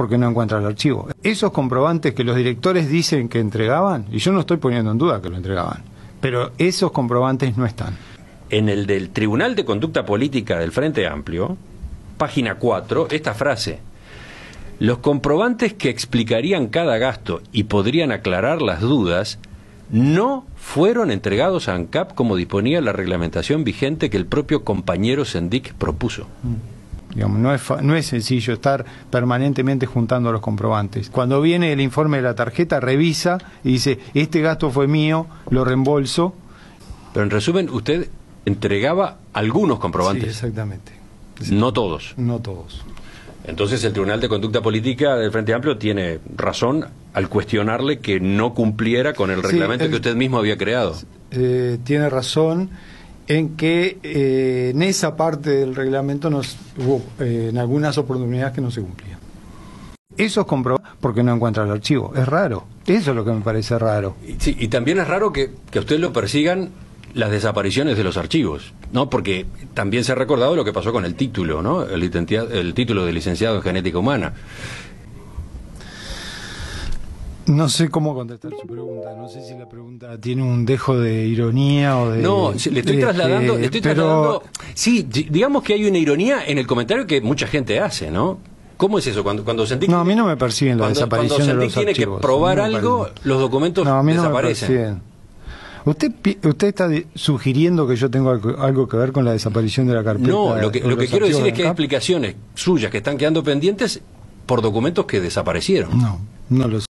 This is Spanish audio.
porque no encuentra el archivo. Esos comprobantes que los directores dicen que entregaban, y yo no estoy poniendo en duda que lo entregaban, pero esos comprobantes no están. En el del Tribunal de Conducta Política del Frente Amplio, página 4, esta frase, los comprobantes que explicarían cada gasto y podrían aclarar las dudas no fueron entregados a ANCAP como disponía la reglamentación vigente que el propio compañero Sendik propuso. Mm no, es, sencillo estar permanentemente juntando los comprobantes. Cuando viene el informe de la tarjeta, revisa y dice, este gasto fue mío, lo reembolso. Pero en resumen, usted entregaba algunos comprobantes. exactamente. No todos. No todos. Entonces el Tribunal de Conducta Política del Frente Amplio tiene razón al cuestionarle que no cumpliera con el reglamento que usted mismo había creado. Eh, tiene razón en que eh, en esa parte del reglamento nos hubo eh, en algunas oportunidades que no se cumplían. Eso es comprobado porque no encuentra el archivo. Es raro. Eso es lo que me parece raro. Sí, y también es raro que, que usted lo persigan las desapariciones de los archivos, ¿no? Porque también se ha recordado lo que pasó con el título, ¿no? El, el título de licenciado en genética humana. No sé cómo contestar su pregunta, no sé si la pregunta tiene un dejo de ironía o de... No, le estoy este, trasladando... estoy trasladando sí, digamos que hay una ironía en el comentario que mucha gente hace, ¿no? ¿Cómo es eso? Cuando, cuando sentís... No, a mí no me perciben la desaparición cuando de tiene que probar algo, los documentos no, a mí no Me ¿Usted, ¿Usted está sugiriendo que yo tengo algo, que ver con la desaparición de la carpeta? No, lo que, lo que quiero decir es que hay explicaciones suyas que están quedando pendientes por documentos que desaparecieron. No, no lo sé.